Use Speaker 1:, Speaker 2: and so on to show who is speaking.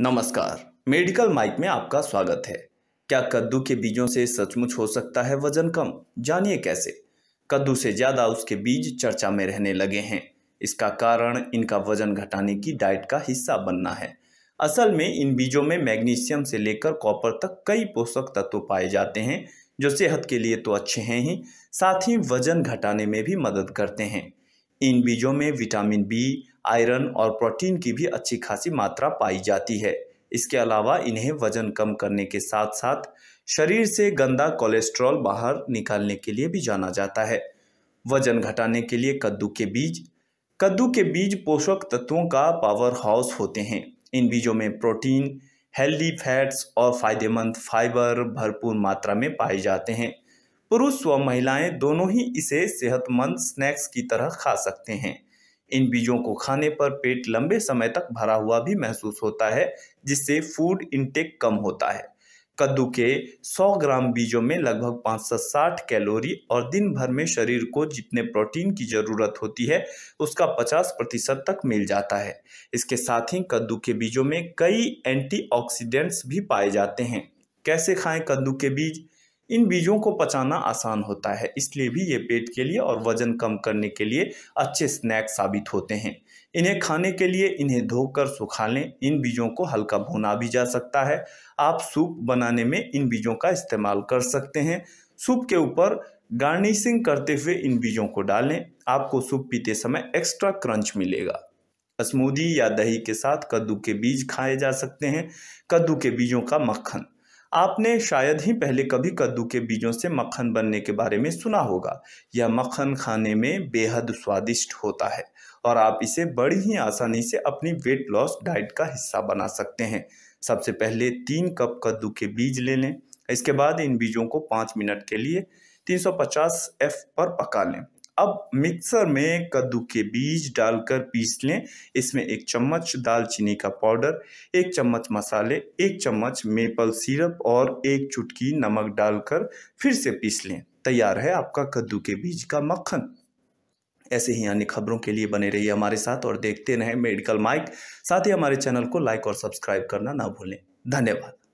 Speaker 1: नमस्कार medical mic में आपका स्वागत है क्या कद्दू के बीजों से सचमुच हो सकता है वजन कम जानिए कैसे कद्दू से ज़्यादा उसके बीज चर्चा में रहने लगे हैं इसका कारण इनका वजन घटाने की डाइट का हिस्सा बनना है असल में इन बीजों में मैग्नीशियम से लेकर कॉपर तक कई पोषक तत्व पाए जाते हैं जो सेहत के लिए तो अच्छे हैं ही साथ ही वजन घटाने में भी मदद करते हैं इन बीजों में विटामिन बी आयरन और प्रोटीन की भी अच्छी खासी मात्रा पाई जाती है इसके अलावा इन्हें वजन कम करने के साथ साथ शरीर से गंदा कोलेस्ट्रॉल बाहर निकालने के लिए भी जाना जाता है वजन घटाने के लिए कद्दू के बीज कद्दू के बीज पोषक तत्वों का पावर हाउस होते हैं इन बीजों में प्रोटीन हेल्दी फैट्स और फायदेमंद फाइबर भरपूर मात्रा में पाए जाते हैं पुरुष व महिलाएं दोनों ही इसे सेहतमंद स्नैक्स की तरह खा सकते हैं इन बीजों को खाने पर पेट लंबे समय तक भरा हुआ भी महसूस होता है जिससे फूड इनटेक कम होता है कद्दू के 100 ग्राम बीजों में लगभग 560 कैलोरी और दिन भर में शरीर को जितने प्रोटीन की ज़रूरत होती है उसका 50 प्रतिशत तक मिल जाता है इसके साथ ही कद्दू के बीजों में कई एंटीऑक्सीडेंट्स भी पाए जाते हैं कैसे खाएं कद्दू के बीज इन बीजों को पचाना आसान होता है इसलिए भी ये पेट के लिए और वजन कम करने के लिए अच्छे स्नैक साबित होते हैं इन्हें खाने के लिए इन्हें धोकर सुखा लें इन बीजों को हल्का भुना भी जा सकता है आप सूप बनाने में इन बीजों का इस्तेमाल कर सकते हैं सूप के ऊपर गार्निशिंग करते हुए इन बीजों को डालें आपको सूप पीते समय एक्स्ट्रा क्रंच मिलेगा स्मूदी या दही के साथ कद्दू के बीज खाए जा सकते हैं कद्दू के बीजों का मक्खन आपने शायद ही पहले कभी कद्दू के बीजों से मक्खन बनने के बारे में सुना होगा यह मक्खन खाने में बेहद स्वादिष्ट होता है और आप इसे बड़ी ही आसानी से अपनी वेट लॉस डाइट का हिस्सा बना सकते हैं सबसे पहले तीन कप कद्दू के बीज ले लें इसके बाद इन बीजों को पाँच मिनट के लिए 350 एफ पर पका लें अब मिक्सर में कद्दू के बीज डालकर पीस लें इसमें एक चम्मच दालचीनी का पाउडर एक चम्मच मसाले एक चम्मच मेपल सिरप और एक चुटकी नमक डालकर फिर से पीस लें तैयार है आपका कद्दू के बीज का मक्खन ऐसे ही अन्य खबरों के लिए बने रहिए हमारे साथ और देखते रहें मेडिकल माइक साथ ही हमारे चैनल को लाइक और सब्सक्राइब करना ना भूलें धन्यवाद